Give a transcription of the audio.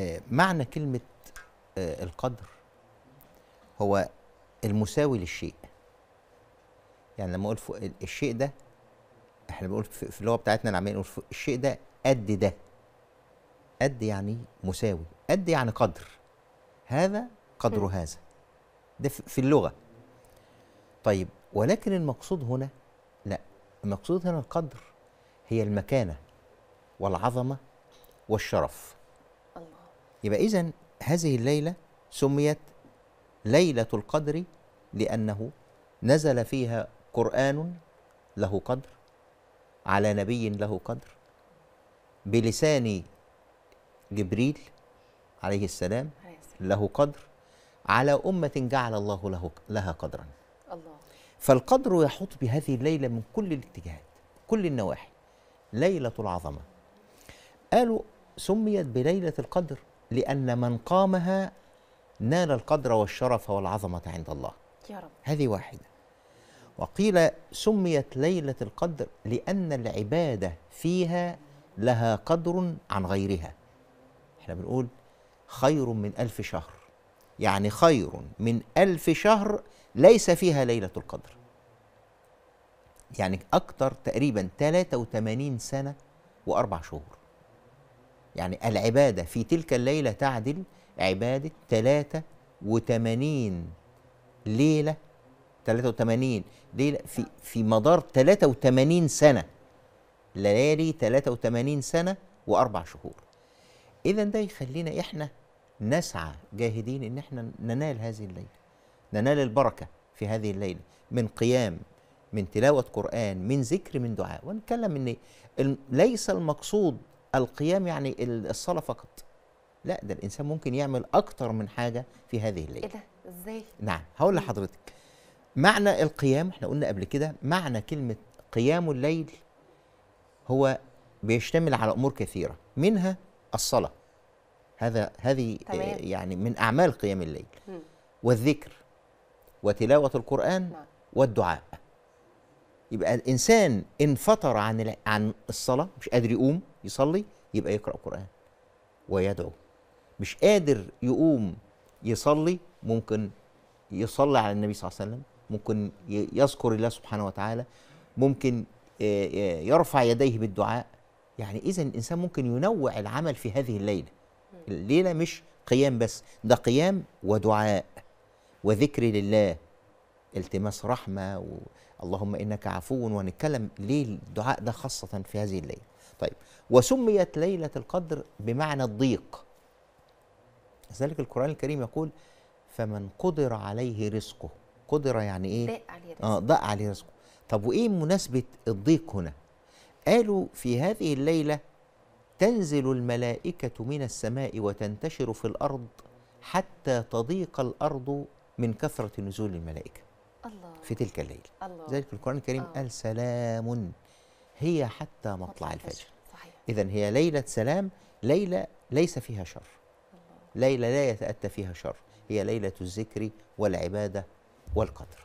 آه، معنى كلمة آه، القدر هو المساوي للشيء يعني لما اقول الشيء ده احنا بنقول في اللغه بتاعتنا العاميه نقول الشيء ده قد ده قد يعني مساوي قد يعني قدر هذا قدر هذا ده في اللغه طيب ولكن المقصود هنا لا المقصود هنا القدر هي المكانه والعظمه والشرف يبقى إذا هذه الليلة سميت ليلة القدر لأنه نزل فيها قرآن له قدر على نبي له قدر بلسان جبريل عليه السلام له قدر على أمة جعل الله له لها قدرا الله فالقدر يحط بهذه الليلة من كل الاتجاهات كل النواحي ليلة العظمة قالوا سميت بليلة القدر لأن من قامها نال القدر والشرف والعظمة عند الله يا رب. هذه واحدة وقيل سميت ليلة القدر لأن العبادة فيها لها قدر عن غيرها احنا بنقول خير من ألف شهر يعني خير من ألف شهر ليس فيها ليلة القدر يعني أكثر تقريبا 83 سنة وأربع شهور يعني العبادة في تلك الليلة تعدل عبادة 83 ليلة 83 ليلة في في مدار 83 سنة ليالي 83 سنة وأربع شهور إذا ده يخلينا إحنا نسعى جاهدين إن إحنا ننال هذه الليلة ننال البركة في هذه الليلة من قيام من تلاوة قرآن من ذكر من دعاء ونتكلم إن ليس المقصود القيام يعني الصلاة فقط لا ده الإنسان ممكن يعمل أكتر من حاجة في هذه الليلة إيه ده؟ إزاي؟ نعم هقول لحضرتك معنى القيام احنا قلنا قبل كده معنى كلمة قيام الليل هو بيشتمل على أمور كثيرة منها الصلاة هذا هذه آه، تمام. يعني من أعمال قيام الليل م. والذكر وتلاوة القرآن نعم. والدعاء يبقى الانسان انفطر عن عن الصلاه مش قادر يقوم يصلي يبقى يقرا قران ويدعو مش قادر يقوم يصلي ممكن يصلي على النبي صلى الله عليه وسلم ممكن يذكر الله سبحانه وتعالى ممكن يرفع يديه بالدعاء يعني اذا الانسان ممكن ينوع العمل في هذه الليله الليله مش قيام بس ده قيام ودعاء وذكر لله التماس رحمه و... اللهم انك عفو وهنتكلم ليه الدعاء ده خاصه في هذه الليله. طيب وسميت ليله القدر بمعنى الضيق. لذلك القران الكريم يقول فمن قدر عليه رزقه قدر يعني ايه؟ ضاق عليه رزقه اه عليه رزقه. طب وايه مناسبه الضيق هنا؟ قالوا في هذه الليله تنزل الملائكه من السماء وتنتشر في الارض حتى تضيق الارض من كثره نزول الملائكه. الله في تلك الليلة الله ذلك القرآن الكريم آه. قال سلام هي حتى مطلع, الفجر صحيح إذا هي ليلة سلام ليلة ليس فيها شر الله. ليلة لا يتأتى فيها شر هي ليلة الذكر والعبادة والقدر